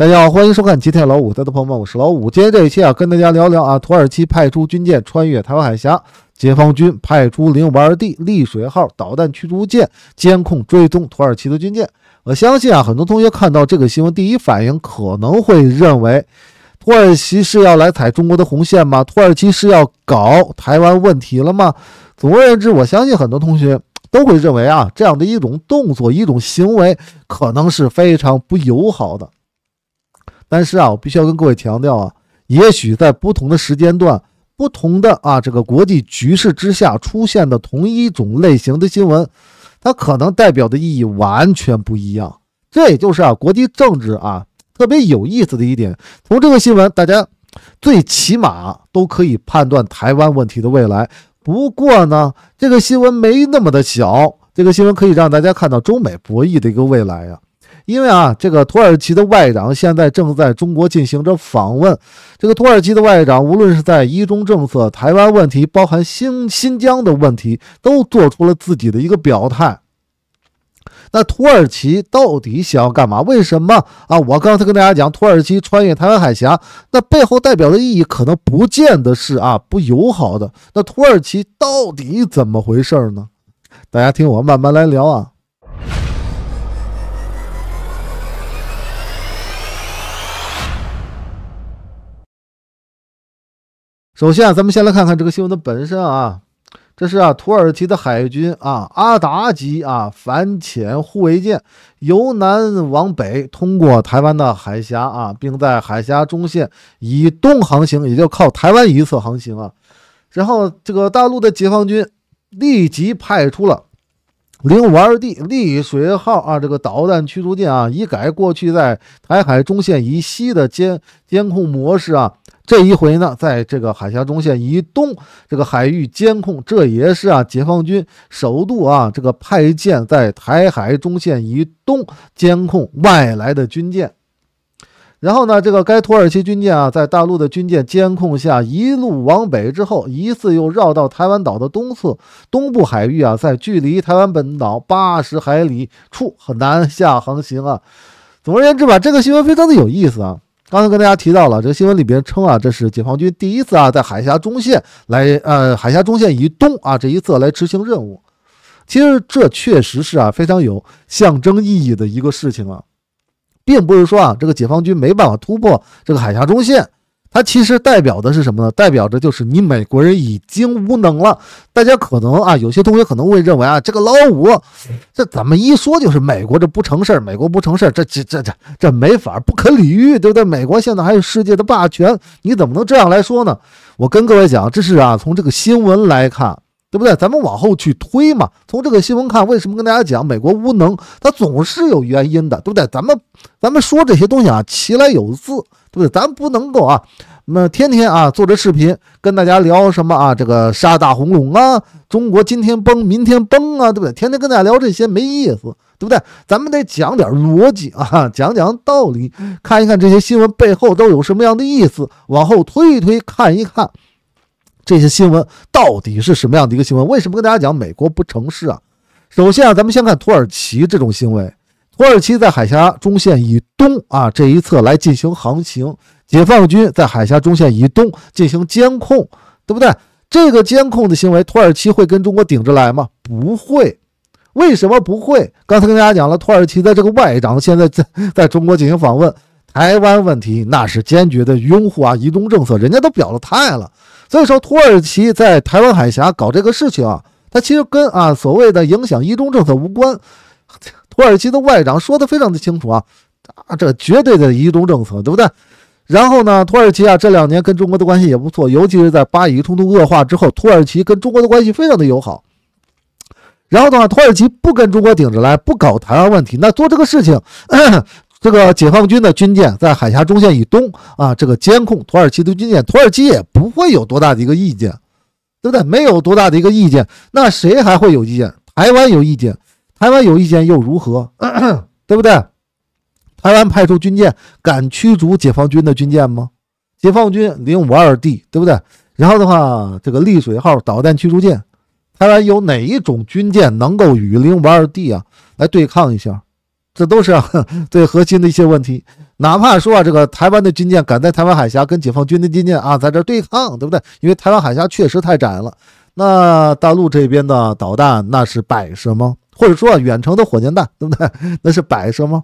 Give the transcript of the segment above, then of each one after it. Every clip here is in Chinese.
大家好，欢迎收看今天老五。在座的朋友们，我是老五。今天这一期啊，跟大家聊聊啊，土耳其派出军舰穿越台湾海峡，解放军派出零五二 D 丽水号导弹驱逐舰监控追踪土耳其的军舰。我相信啊，很多同学看到这个新闻，第一反应可能会认为，土耳其是要来踩中国的红线吗？土耳其是要搞台湾问题了吗？总而言之，我相信很多同学都会认为啊，这样的一种动作、一种行为，可能是非常不友好的。但是啊，我必须要跟各位强调啊，也许在不同的时间段、不同的啊这个国际局势之下出现的同一种类型的新闻，它可能代表的意义完全不一样。这也就是啊国际政治啊特别有意思的一点。从这个新闻，大家最起码都可以判断台湾问题的未来。不过呢，这个新闻没那么的小，这个新闻可以让大家看到中美博弈的一个未来呀。因为啊，这个土耳其的外长现在正在中国进行着访问。这个土耳其的外长，无论是在一中政策、台湾问题，包含新新疆的问题，都做出了自己的一个表态。那土耳其到底想要干嘛？为什么啊？我刚才跟大家讲，土耳其穿越台湾海峡，那背后代表的意义可能不见得是啊不友好的。那土耳其到底怎么回事呢？大家听我慢慢来聊啊。首先啊，咱们先来看看这个新闻的本身啊。这是啊，土耳其的海军啊，阿达级啊反潜护卫舰由南往北通过台湾的海峡啊，并在海峡中线以东航行，也就靠台湾一侧航行啊。然后，这个大陆的解放军立即派出了零五二 D 利水号啊，这个导弹驱逐舰啊，以改过去在台海中线以西的监监控模式啊。这一回呢，在这个海峡中线以东这个海域监控，这也是啊解放军首度啊这个派舰在台海中线以东监控外来的军舰。然后呢，这个该土耳其军舰啊，在大陆的军舰监控下一路往北之后，疑似又绕到台湾岛的东侧东部海域啊，在距离台湾本岛八十海里处南下航行啊。总而言之吧，这个新闻非常的有意思啊。刚才跟大家提到了这个新闻里边称啊，这是解放军第一次啊在海峡中线来呃，海峡中线以东啊这一侧来执行任务。其实这确实是啊非常有象征意义的一个事情啊，并不是说啊这个解放军没办法突破这个海峡中线。它其实代表的是什么呢？代表着就是你美国人已经无能了。大家可能啊，有些同学可能会认为啊，这个老五，这怎么一说就是美国这不成事儿，美国不成事儿，这这这这这没法，不可理喻，对不对？美国现在还有世界的霸权，你怎么能这样来说呢？我跟各位讲，这是啊，从这个新闻来看。对不对？咱们往后去推嘛。从这个新闻看，为什么跟大家讲美国无能？它总是有原因的，对不对？咱们咱们说这些东西啊，其来有自，对不对？咱不能够啊，那天天啊做着视频跟大家聊什么啊？这个杀大红龙啊，中国今天崩，明天崩啊，对不对？天天跟大家聊这些没意思，对不对？咱们得讲点逻辑啊，讲讲道理，看一看这些新闻背后都有什么样的意思，往后推一推，看一看。这些新闻到底是什么样的一个新闻？为什么跟大家讲美国不诚实啊？首先啊，咱们先看土耳其这种行为。土耳其在海峡中线以东啊这一侧来进行航行，解放军在海峡中线以东进行监控，对不对？这个监控的行为，土耳其会跟中国顶着来吗？不会。为什么不会？刚才跟大家讲了，土耳其的这个外长现在在在中国进行访问，台湾问题那是坚决的拥护啊“移动政策，人家都表了态了。所以说，土耳其在台湾海峡搞这个事情，啊，它其实跟啊所谓的“影响一中政策”无关。土耳其的外长说的非常的清楚啊，这绝对的一中政策，对不对？然后呢，土耳其啊这两年跟中国的关系也不错，尤其是在巴以冲突恶化之后，土耳其跟中国的关系非常的友好。然后的话，土耳其不跟中国顶着来，不搞台湾问题，那做这个事情。这个解放军的军舰在海峡中线以东啊，这个监控土耳其的军舰，土耳其也不会有多大的一个意见，对不对？没有多大的一个意见，那谁还会有意见？台湾有意见，台湾有意见又如何？对不对？台湾派出军舰敢驱逐解放军的军舰吗？解放军零五二 D，对不对？然后的话，这个丽水号导弹驱逐舰，台湾有哪一种军舰能够与零五二 D 啊来对抗一下？这都是最 核心的一些问题，哪怕说啊，这个台湾的军舰敢在台湾海峡跟解放军的军舰啊在这对抗，对不对？因为台湾海峡确实太窄了，那大陆这边的导弹那是摆设吗？或者说啊，远程的火箭弹，对不对？那是摆设吗？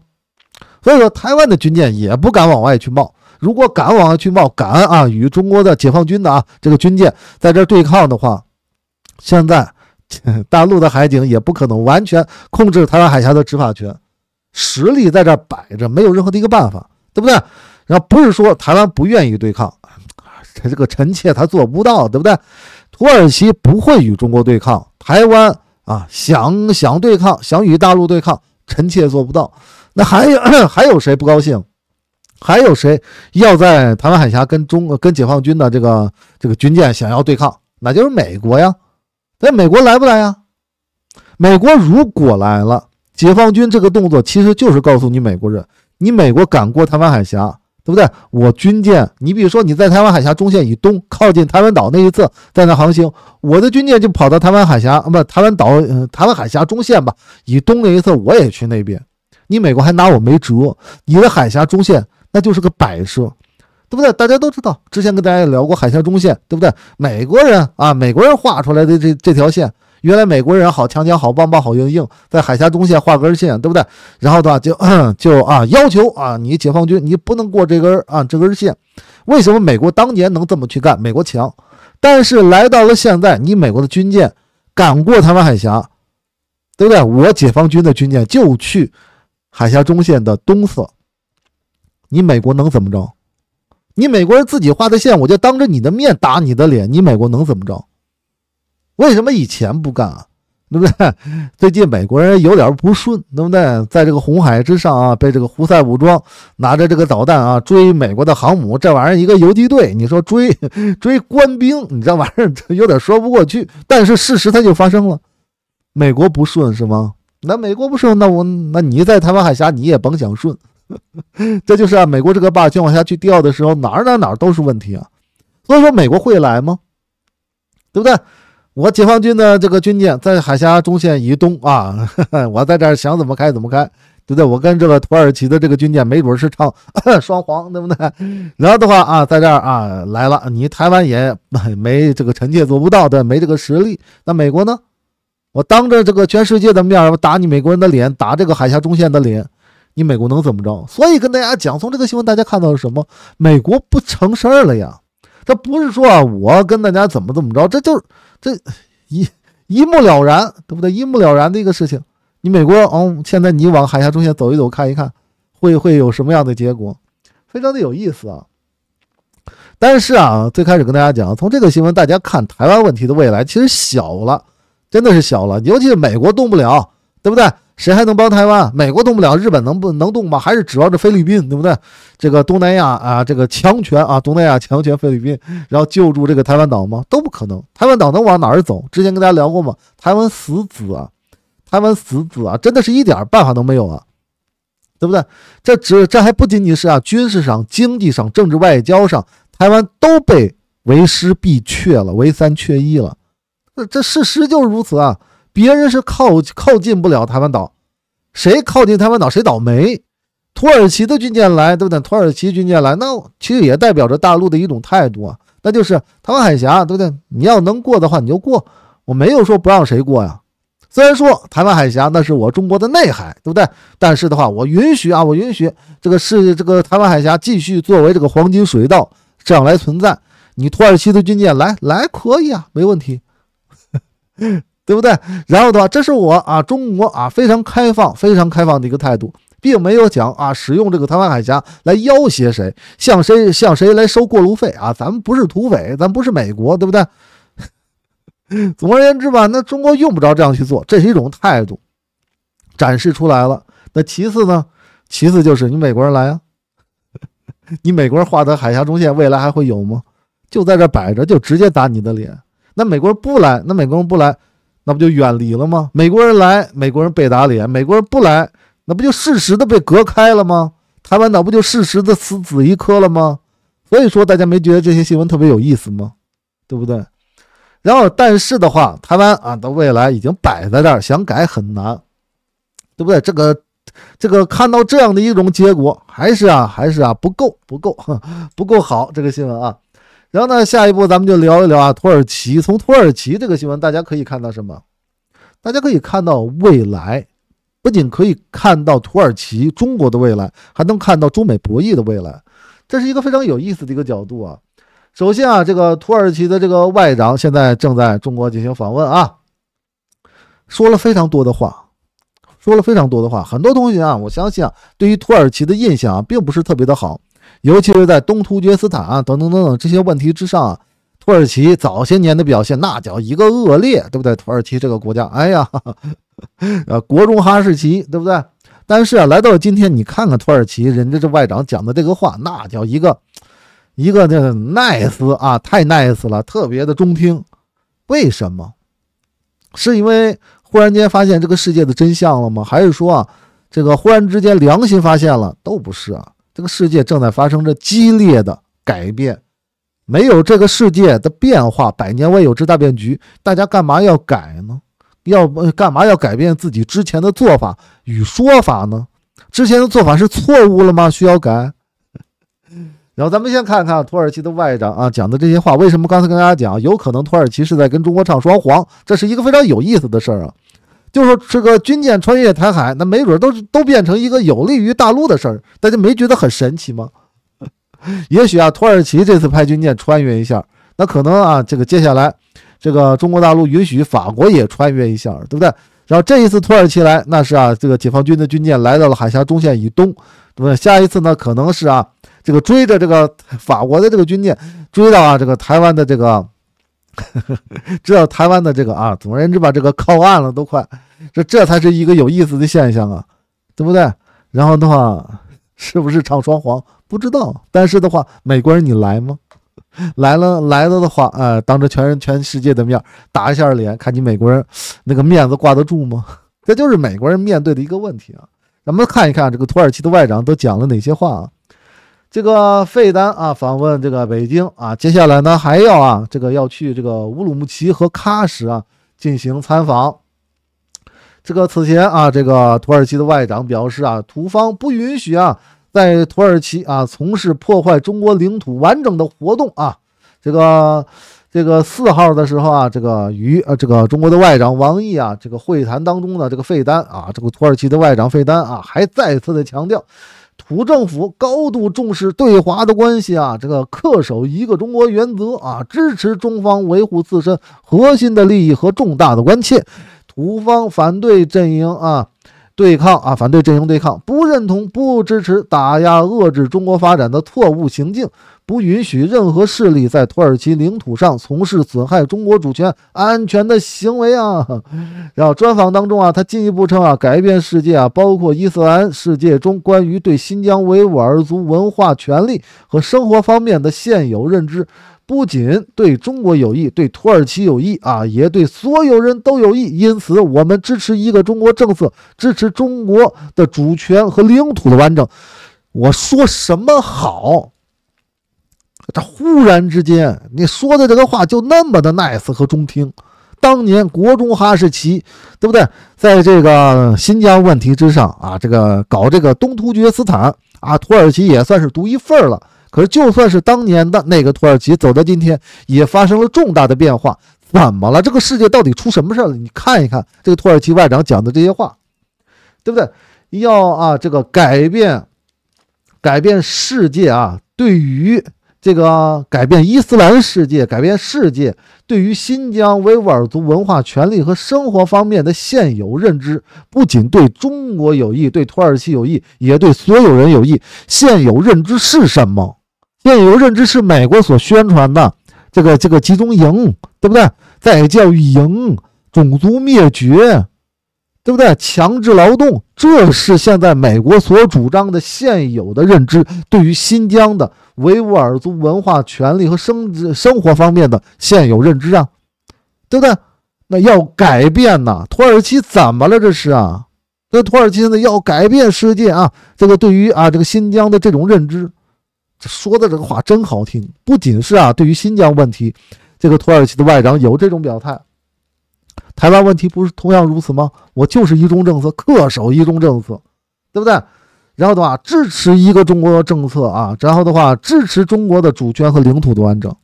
所以说，台湾的军舰也不敢往外去冒，如果敢往外去冒，敢啊与中国的解放军的啊这个军舰在这对抗的话，现在 大陆的海警也不可能完全控制台湾海峡的执法权。实力在这摆着，没有任何的一个办法，对不对？然后不是说台湾不愿意对抗，他这个臣妾他做不到，对不对？土耳其不会与中国对抗，台湾啊想想对抗，想与大陆对抗，臣妾做不到。那还有 还有谁不高兴？还有谁要在台湾海峡跟中跟解放军的这个这个军舰想要对抗？那就是美国呀。那美国来不来呀？美国如果来了。解放军这个动作其实就是告诉你美国人，你美国敢过台湾海峡，对不对？我军舰，你比如说你在台湾海峡中线以东，靠近台湾岛那一侧，在那航行，我的军舰就跑到台湾海峡，不，台湾岛，嗯，台湾海峡中线吧，以东那一侧，我也去那边。你美国还拿我没辙，你的海峡中线那就是个摆设，对不对？大家都知道，之前跟大家也聊过海峡中线，对不对？美国人啊，美国人画出来的这这条线。原来美国人好强强好棒棒好硬硬，在海峡中线画根线，对不对？然后的话就就啊要求啊你解放军你不能过这根啊这根线。为什么美国当年能这么去干？美国强，但是来到了现在，你美国的军舰敢过台湾海峡，对不对？我解放军的军舰就去海峡中线的东侧，你美国能怎么着？你美国人自己画的线，我就当着你的面打你的脸，你美国能怎么着？为什么以前不干啊？对不对？最近美国人有点不顺，对不对？在这个红海之上啊，被这个胡塞武装拿着这个导弹啊追美国的航母，这玩意儿一个游击队，你说追 追官兵，你这玩意儿有点说不过去。但是事实它就发生了，美国不顺是吗？那美国不顺，那我那你在台湾海峡你也甭想顺，这就是啊，美国这个霸权往下去掉的时候，哪儿哪儿哪儿都是问题啊。所以说，美国会来吗？对不对？我解放军的这个军舰在海峡中线以东啊，我在这儿想怎么开怎么开，对不对？我跟这个土耳其的这个军舰没准是唱 双簧，对不对？然后的话啊，在这儿啊来了，你台湾也没这个臣妾做不到，对，没这个实力。那美国呢？我当着这个全世界的面，我打你美国人的脸，打这个海峡中线的脸，你美国能怎么着？所以跟大家讲，从这个新闻大家看到了什么？美国不成事儿了呀！他不是说啊，我跟大家怎么怎么着，这就是。这一一目了然，对不对？一目了然的一个事情，你美国嗯，现在你往海峡中线走一走看一看，会会有什么样的结果？非常的有意思啊！但是啊，最开始跟大家讲，从这个新闻大家看台湾问题的未来，其实小了，真的是小了，尤其是美国动不了，对不对？谁还能帮台湾？美国动不了，日本能不能动吗？还是指望着菲律宾，对不对？这个东南亚啊，这个强权啊，东南亚强权，菲律宾然后救助这个台湾岛吗？都不可能。台湾岛能往哪儿走？之前跟大家聊过吗？台湾死子啊，台湾死子啊，真的是一点办法都没有啊，对不对？这只这还不仅仅是啊，军事上、经济上、政治外交上，台湾都被为师必却了，为三缺一了。这事实就是如此啊，别人是靠靠近不了台湾岛。谁靠近台湾岛，谁倒霉。土耳其的军舰来，对不对？土耳其军舰来，那其实也代表着大陆的一种态度啊，那就是台湾海峡，对不对？你要能过的话，你就过。我没有说不让谁过呀。虽然说台湾海峡那是我中国的内海，对不对？但是的话，我允许啊，我允许这个是这个台湾海峡继续作为这个黄金水道这样来存在。你土耳其的军舰来来可以啊，没问题。对不对？然后的话，这是我啊，中国啊，非常开放、非常开放的一个态度，并没有讲啊，使用这个台湾海峡来要挟谁，向谁向谁来收过路费啊？咱们不是土匪，咱不是美国，对不对？总而言之吧，那中国用不着这样去做，这是一种态度，展示出来了。那其次呢？其次就是你美国人来呀，你美国人划的海峡中线，未来还会有吗？就在这摆着，就直接打你的脸。那美国人不来，那美国人不来。那不就远离了吗？美国人来，美国人被打脸；美国人不来，那不就事实的被隔开了吗？台湾岛不就事实的死死一颗了吗？所以说，大家没觉得这些新闻特别有意思吗？对不对？然后，但是的话，台湾啊的未来已经摆在这儿，想改很难，对不对？这个这个，看到这样的一种结果，还是啊还是啊不够不够 不够好。这个新闻啊。然后呢，下一步咱们就聊一聊啊，土耳其。从土耳其这个新闻，大家可以看到什么？大家可以看到未来，不仅可以看到土耳其中国的未来，还能看到中美博弈的未来。这是一个非常有意思的一个角度啊。首先啊，这个土耳其的这个外长现在正在中国进行访问啊，说了非常多的话，说了非常多的话，很多东西啊，我相信啊，对于土耳其的印象啊，并不是特别的好。尤其是在东突厥斯坦啊，等等等等这些问题之上，土耳其早些年的表现那叫一个恶劣，对不对？土耳其这个国家，哎呀，呃，国中哈士奇，对不对？但是啊，来到今天，你看看土耳其人家这外长讲的这个话，那叫一个一个的 nice 啊，太 nice 了，特别的中听。为什么？是因为忽然间发现这个世界的真相了吗？还是说啊，这个忽然之间良心发现了？都不是啊。这个世界正在发生着激烈的改变，没有这个世界的变化，百年未有之大变局，大家干嘛要改呢？要干嘛要改变自己之前的做法与说法呢？之前的做法是错误了吗？需要改？然后咱们先看看土耳其的外长啊讲的这些话，为什么刚才跟大家讲，有可能土耳其是在跟中国唱双簧，这是一个非常有意思的事儿啊。就说这个军舰穿越台海，那没准都都变成一个有利于大陆的事儿，大家没觉得很神奇吗？也许啊，土耳其这次派军舰穿越一下，那可能啊，这个接下来这个中国大陆允许法国也穿越一下，对不对？然后这一次土耳其来，那是啊，这个解放军的军舰来到了海峡中线以东，不对？下一次呢，可能是啊，这个追着这个法国的这个军舰追到啊这个台湾的这个。知道台湾的这个啊，总而言之吧，这个靠岸了都快，这这才是一个有意思的现象啊，对不对？然后的话，是不是唱双簧？不知道。但是的话，美国人你来吗？来了来了的话，呃，当着全全世界的面打一下脸，看你美国人那个面子挂得住吗？这就是美国人面对的一个问题啊。咱们看一看这个土耳其的外长都讲了哪些话。啊？这个费丹啊访问这个北京啊，接下来呢还要啊这个要去这个乌鲁木齐和喀什啊进行参访。这个此前啊这个土耳其的外长表示啊土方不允许啊在土耳其啊从事破坏中国领土完整的活动啊。这个这个四号的时候啊这个与呃这个中国的外长王毅啊这个会谈当中呢这个费丹啊这个土耳其的外长费丹啊还再次的强调。土政府高度重视对华的关系啊，这个恪守一个中国原则啊，支持中方维护自身核心的利益和重大的关切，土方反对阵营啊。对抗啊，反对阵营对抗，不认同、不支持打压、遏制中国发展的错误行径，不允许任何势力在土耳其领土上从事损害中国主权安全的行为啊！然后专访当中啊，他进一步称啊，改变世界啊，包括伊斯兰世界中关于对新疆维吾尔族文化权利和生活方面的现有认知。不仅对中国有益，对土耳其有益啊，也对所有人都有益。因此，我们支持一个中国政策，支持中国的主权和领土的完整。我说什么好？这忽然之间，你说的这个话就那么的 nice 和中听。当年国中哈士奇，对不对？在这个新疆问题之上啊，这个搞这个东突厥斯坦啊，土耳其也算是独一份了。可是，就算是当年的那个土耳其走到今天，也发生了重大的变化。怎么了？这个世界到底出什么事了？你看一看这个土耳其外长讲的这些话，对不对？要啊，这个改变，改变世界啊，对于。这个改变伊斯兰世界、改变世界对于新疆维吾尔族文化、权利和生活方面的现有认知，不仅对中国有益，对土耳其有益，也对所有人有益。现有认知是什么？现有认知是美国所宣传的这个这个集中营，对不对？在教育营，种族灭绝。对不对？强制劳动，这是现在美国所主张的现有的认知，对于新疆的维吾尔族文化权利和生生活方面的现有认知啊，对不对？那要改变呢？土耳其怎么了？这是啊，那土耳其呢要改变世界啊！这个对于啊这个新疆的这种认知，这说的这个话真好听。不仅是啊对于新疆问题，这个土耳其的外长有这种表态。台湾问题不是同样如此吗？我就是一中政策，恪守一中政策，对不对？然后的话，支持一个中国的政策啊，然后的话，支持中国的主权和领土的完整，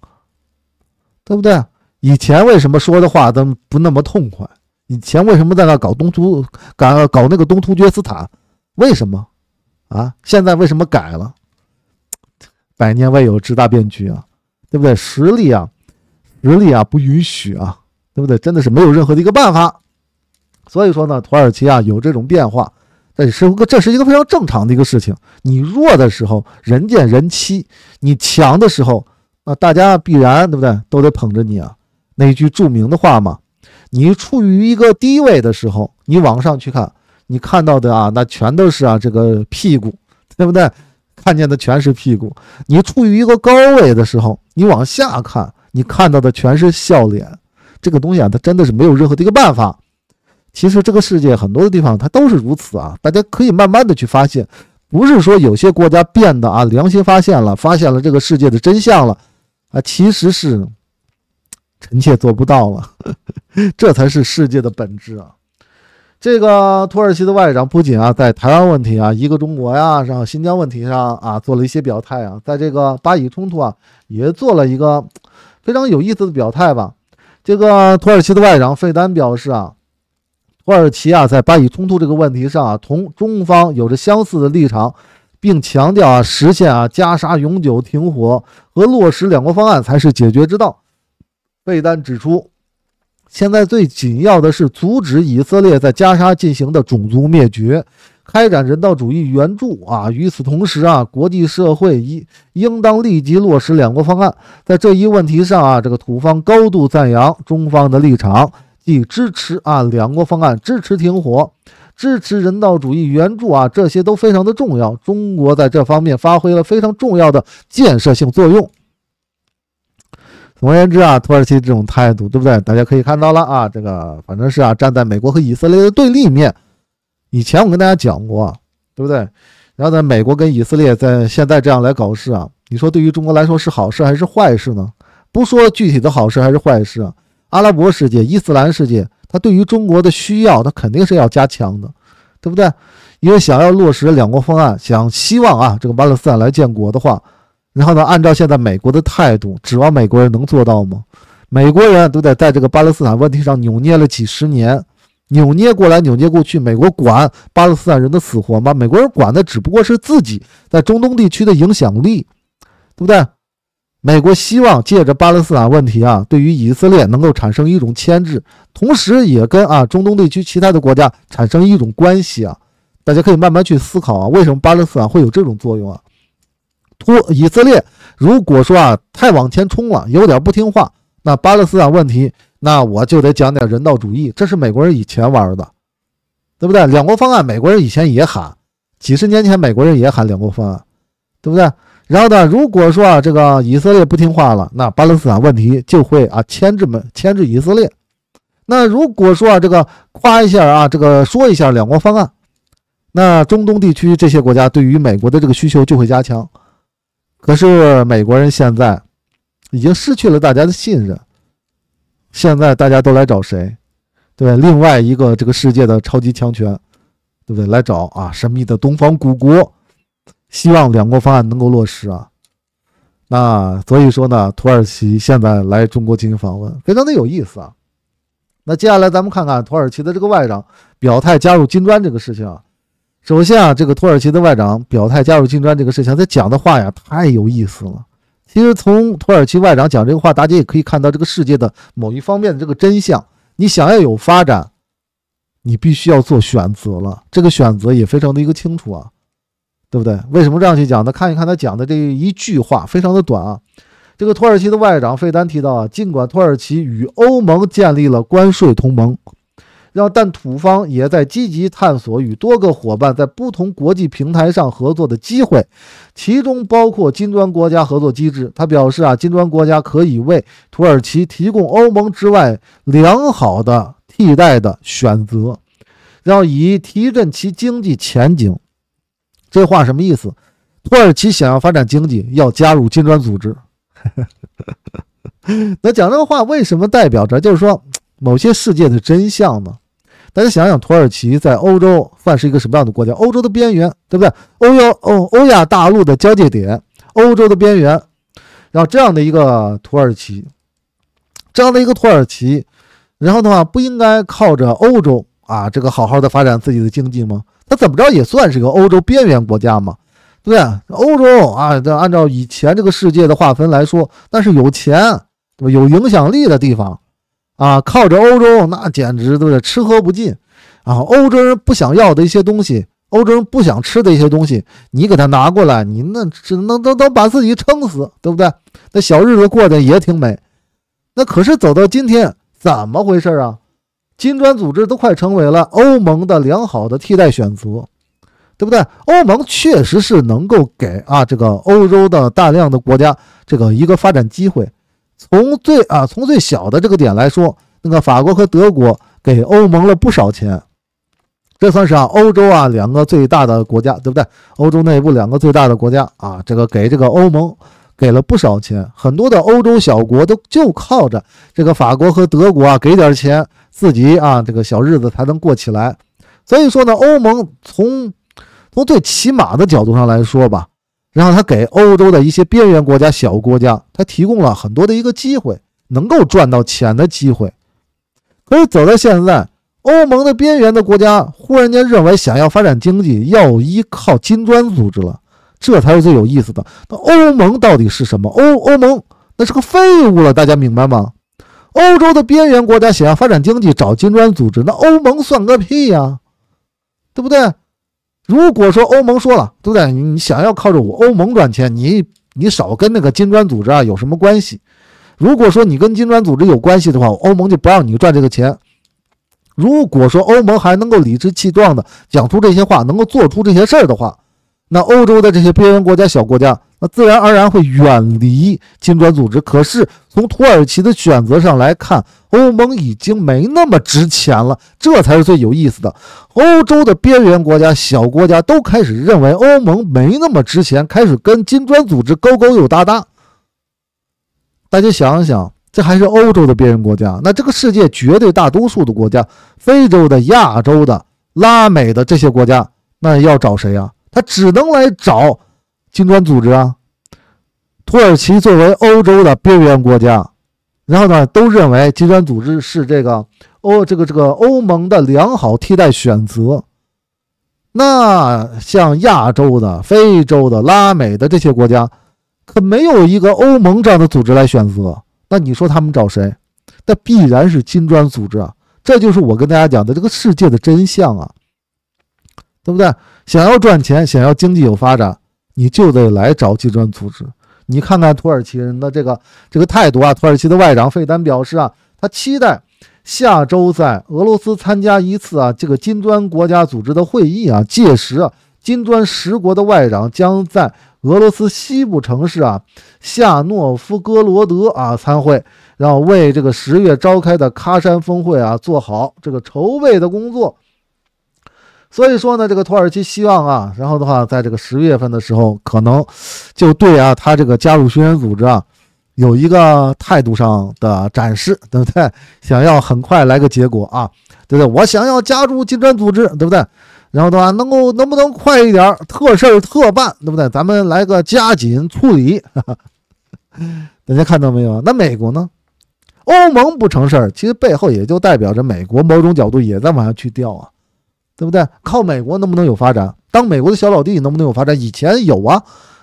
对不对？以前为什么说的话都不那么痛快？以前为什么在那搞东突、搞搞那个东突厥斯坦？为什么啊？现在为什么改了？百年未有之大变局啊，对不对？实力啊，实力啊，不允许啊。对不对？真的是没有任何的一个办法，所以说呢，土耳其啊有这种变化，但是这是个这是一个非常正常的一个事情。你弱的时候，人见人欺；你强的时候，那大家必然对不对？都得捧着你啊！那句著名的话嘛，你处于一个低位的时候，你往上去看，你看到的啊，那全都是啊这个屁股，对不对？看见的全是屁股。你处于一个高位的时候，你往下看，你看到的全是笑脸。这个东西啊，它真的是没有任何的一个办法。其实这个世界很多的地方它都是如此啊。大家可以慢慢的去发现，不是说有些国家变得啊，良心发现了，发现了这个世界的真相了啊，其实是臣妾做不到了，这才是世界的本质啊。这个土耳其的外长不仅啊，在台湾问题啊，一个中国呀，然后新疆问题上啊，做了一些表态啊，在这个巴以冲突啊，也做了一个非常有意思的表态吧。这个土耳其的外长费丹表示啊，土耳其啊在巴以冲突这个问题上啊，同中方有着相似的立场，并强调啊实现啊加沙永久停火和落实两国方案才是解决之道。费丹指出，现在最紧要的是阻止以色列在加沙进行的种族灭绝。开展人道主义援助啊！与此同时啊，国际社会应应当立即落实两国方案。在这一问题上啊，这个土方高度赞扬中方的立场，即支持啊两国方案，支持停火，支持人道主义援助啊，这些都非常的重要。中国在这方面发挥了非常重要的建设性作用。总而言之啊，土耳其这种态度，对不对？大家可以看到了啊，这个反正是啊，站在美国和以色列的对立面。以前我跟大家讲过，对不对？然后呢，美国跟以色列在现在这样来搞事啊，你说对于中国来说是好事还是坏事呢？不说具体的好事还是坏事，阿拉伯世界、伊斯兰世界，他对于中国的需要，他肯定是要加强的，对不对？因为想要落实两国方案，想希望啊这个巴勒斯坦来建国的话，然后呢，按照现在美国的态度，指望美国人能做到吗？美国人都得在这个巴勒斯坦问题上扭捏了几十年。扭捏过来，扭捏过去，美国管巴勒斯坦人的死活吗？美国人管的只不过是自己在中东地区的影响力，对不对？美国希望借着巴勒斯坦问题啊，对于以色列能够产生一种牵制，同时也跟啊中东地区其他的国家产生一种关系啊。大家可以慢慢去思考啊，为什么巴勒斯坦会有这种作用啊？突以色列如果说啊太往前冲了，有点不听话，那巴勒斯坦问题。那我就得讲点人道主义，这是美国人以前玩的，对不对？两国方案，美国人以前也喊，几十年前美国人也喊两国方案，对不对？然后呢，如果说啊这个以色列不听话了，那巴勒斯坦问题就会啊牵制们牵制以色列。那如果说啊这个夸一下啊这个说一下两国方案，那中东地区这些国家对于美国的这个需求就会加强。可是美国人现在已经失去了大家的信任。现在大家都来找谁？对，另外一个这个世界的超级强权，对不对？来找啊，神秘的东方古国，希望两国方案能够落实啊。那所以说呢，土耳其现在来中国进行访问，非常的有意思啊。那接下来咱们看看土耳其的这个外长表态加入金砖这个事情啊。首先啊，这个土耳其的外长表态加入金砖这个事情，他讲的话呀，太有意思了。其实从土耳其外长讲这个话，大家也可以看到这个世界的某一方面的这个真相。你想要有发展，你必须要做选择了，这个选择也非常的一个清楚啊，对不对？为什么这样去讲呢？看一看他讲的这一句话，非常的短啊。这个土耳其的外长费丹提到啊，尽管土耳其与欧盟建立了关税同盟。让但土方也在积极探索与多个伙伴在不同国际平台上合作的机会，其中包括金砖国家合作机制。他表示啊，金砖国家可以为土耳其提供欧盟之外良好的替代的选择，然后以提振其经济前景。这话什么意思？土耳其想要发展经济，要加入金砖组织。那讲这个话为什么代表着就是说某些世界的真相呢？大家想想，土耳其在欧洲算是一个什么样的国家？欧洲的边缘，对不对？欧亚欧欧亚大陆的交界点，欧洲的边缘。然后这样的一个土耳其，这样的一个土耳其，然后的话不应该靠着欧洲啊，这个好好的发展自己的经济吗？他怎么着也算是个欧洲边缘国家嘛，对不对？欧洲啊，按照以前这个世界的划分来说，那是有钱，有影响力的地方。啊，靠着欧洲，那简直都是吃喝不尽，啊，欧洲人不想要的一些东西，欧洲人不想吃的一些东西，你给他拿过来，你那只能都都把自己撑死，对不对？那小日子过得也挺美，那可是走到今天，怎么回事啊？金砖组织都快成为了欧盟的良好的替代选择，对不对？欧盟确实是能够给啊这个欧洲的大量的国家这个一个发展机会。从最啊，从最小的这个点来说，那个法国和德国给欧盟了不少钱，这算是啊，欧洲啊两个最大的国家，对不对？欧洲内部两个最大的国家啊，这个给这个欧盟给了不少钱，很多的欧洲小国都就靠着这个法国和德国啊给点钱，自己啊这个小日子才能过起来。所以说呢，欧盟从从最起码的角度上来说吧。然后他给欧洲的一些边缘国家、小国家，他提供了很多的一个机会，能够赚到钱的机会。可是走到现在，欧盟的边缘的国家忽然间认为，想要发展经济要依靠金砖组织了，这才是最有意思的。那欧盟到底是什么？欧欧盟那是个废物了，大家明白吗？欧洲的边缘国家想要发展经济，找金砖组织，那欧盟算个屁呀，对不对？如果说欧盟说了对不对？你想要靠着我欧盟赚钱，你你少跟那个金砖组织啊有什么关系？如果说你跟金砖组织有关系的话，欧盟就不让你赚这个钱。如果说欧盟还能够理直气壮的讲出这些话，能够做出这些事儿的话，那欧洲的这些边缘国家、小国家，那自然而然会远离金砖组织。可是从土耳其的选择上来看，欧盟已经没那么值钱了，这才是最有意思的。欧洲的边缘国家、小国家都开始认为欧盟没那么值钱，开始跟金砖组织勾勾又搭搭。大家想想，这还是欧洲的边缘国家。那这个世界绝对大多数的国家，非洲的、亚洲的、拉美的这些国家，那要找谁呀？他只能来找金砖组织啊！土耳其作为欧洲的边缘国家，然后呢，都认为金砖组织是这个欧这个这个欧盟的良好替代选择。那像亚洲的、非洲的、拉美的这些国家，可没有一个欧盟这样的组织来选择。那你说他们找谁？那必然是金砖组织啊！这就是我跟大家讲的这个世界的真相啊，对不对？想要赚钱，想要经济有发展，你就得来找金砖组织。你看看土耳其人的这个这个态度啊，土耳其的外长费丹表示啊，他期待下周在俄罗斯参加一次啊这个金砖国家组织的会议啊，届时啊金砖十国的外长将在俄罗斯西部城市啊夏诺夫哥罗德啊参会，然后为这个十月召开的喀山峰会啊做好这个筹备的工作。所以说呢，这个土耳其希望啊，然后的话，在这个十月份的时候，可能就对啊，他这个加入宣事组织啊，有一个态度上的展示，对不对？想要很快来个结果啊，对不对？我想要加入金砖组织，对不对？然后的话，能够能不能快一点，特事儿特办，对不对？咱们来个加紧处理，大 家看到没有？那美国呢？欧盟不成事儿，其实背后也就代表着美国某种角度也在往下去掉啊。对不对？靠美国能不能有发展？当美国的小老弟能不能有发展？以前有啊，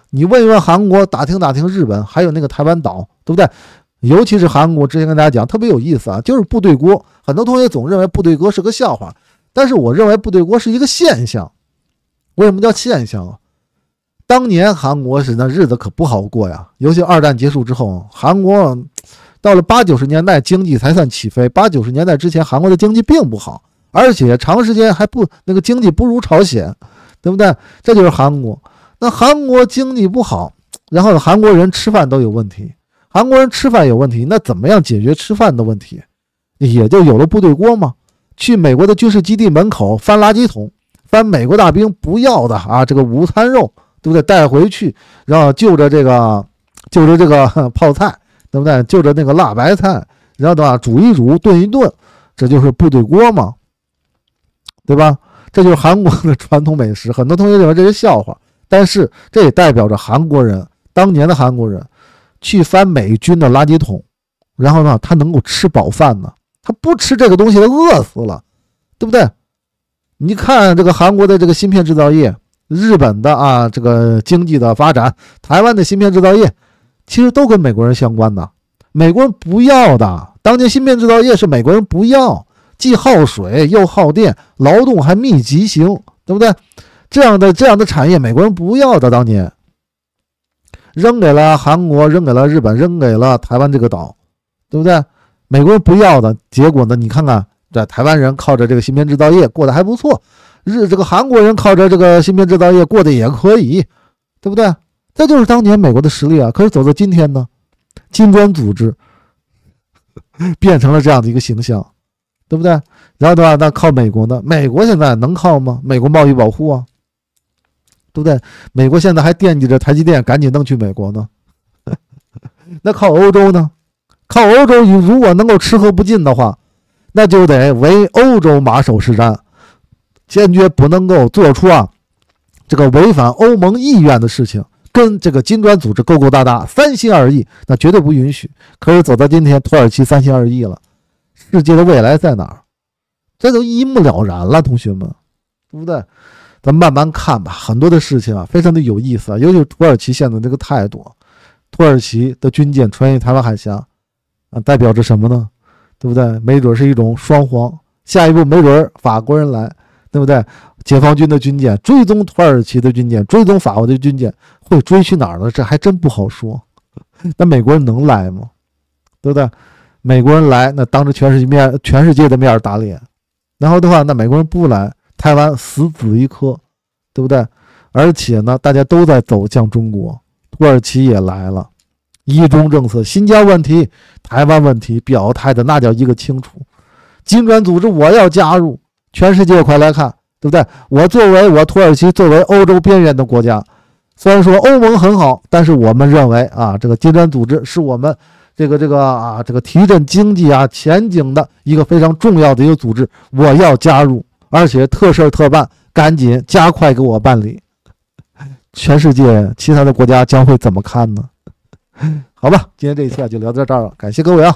你问问韩国，打听打听日本，还有那个台湾岛，对不对？尤其是韩国，之前跟大家讲特别有意思啊，就是部队锅。很多同学总认为部队锅是个笑话，但是我认为部队锅是一个现象。为什么叫现象？啊？当年韩国是那日子可不好过呀，尤其二战结束之后，韩国到了八九十年代经济才算起飞。八九十年代之前，韩国的经济并不好。而且长时间还不那个经济不如朝鲜，对不对？这就是韩国。那韩国经济不好，然后韩国人吃饭都有问题。韩国人吃饭有问题，那怎么样解决吃饭的问题？也就有了部队锅嘛。去美国的军事基地门口翻垃圾桶，翻美国大兵不要的啊，这个午餐肉，对不对？带回去，然后就着这个，就着这个 泡菜，对不对？就着那个辣白菜，然后的话煮一煮，炖一炖，这就是部队锅嘛。对吧？这就是韩国的传统美食，很多同学认为这是笑话，但是这也代表着韩国人当年的韩国人去翻美军的垃圾桶，然后呢，他能够吃饱饭呢，他不吃这个东西他饿死了，对不对？你看这个韩国的这个芯片制造业，日本的啊这个经济的发展，台湾的芯片制造业，其实都跟美国人相关的，美国人不要的，当年芯片制造业是美国人不要。既耗水又耗电，劳动还密集型，对不对？这样的这样的产业，美国人不要的，当年扔给了韩国，扔给了日本，扔给了台湾这个岛，对不对？美国人不要的结果呢？你看看，在台湾人靠着这个芯片制造业过得还不错，日这个韩国人靠着这个芯片制造业过得也可以，对不对？这就是当年美国的实力啊！可是走到今天呢，金砖组织 变成了这样的一个形象。对不对？然后的话，那靠美国呢？美国现在能靠吗？美国贸易保护啊，对不对？美国现在还惦记着台积电，赶紧弄去美国呢。那靠欧洲呢？靠欧洲，你如果能够吃喝不尽的话，那就得唯欧洲马首是瞻，坚决不能够做出啊这个违反欧盟意愿的事情，跟这个金砖组织勾勾搭搭，三心二意，那绝对不允许。可是走到今天，土耳其三心二意了。世界的未来在哪儿？这都一目了然了，同学们，对不对？咱慢慢看吧。很多的事情啊，非常的有意思啊。尤其土耳其现在这个态度，土耳其的军舰穿越台湾海峡啊，代表着什么呢？对不对？没准是一种双簧，下一步，没准法国人来，对不对？解放军的军舰追踪土耳其的军舰，追踪法国的军舰，会追去哪儿呢？这还真不好说。那美国人能来吗？对不对？美国人来，那当着全世界面、全世界的面打脸，然后的话，那美国人不来，台湾死子一颗，对不对？而且呢，大家都在走向中国，土耳其也来了，一中政策、新疆问题、台湾问题表态的那叫一个清楚。金砖组织我要加入，全世界快来看，对不对？我作为我土耳其，作为欧洲边缘的国家，虽然说欧盟很好，但是我们认为啊，这个金砖组织是我们。这个这个啊，这个提振经济啊前景的一个非常重要的一个组织，我要加入，而且特事特办，赶紧加快给我办理。全世界其他的国家将会怎么看呢？好吧，今天这一期啊就聊到这儿了，感谢各位啊。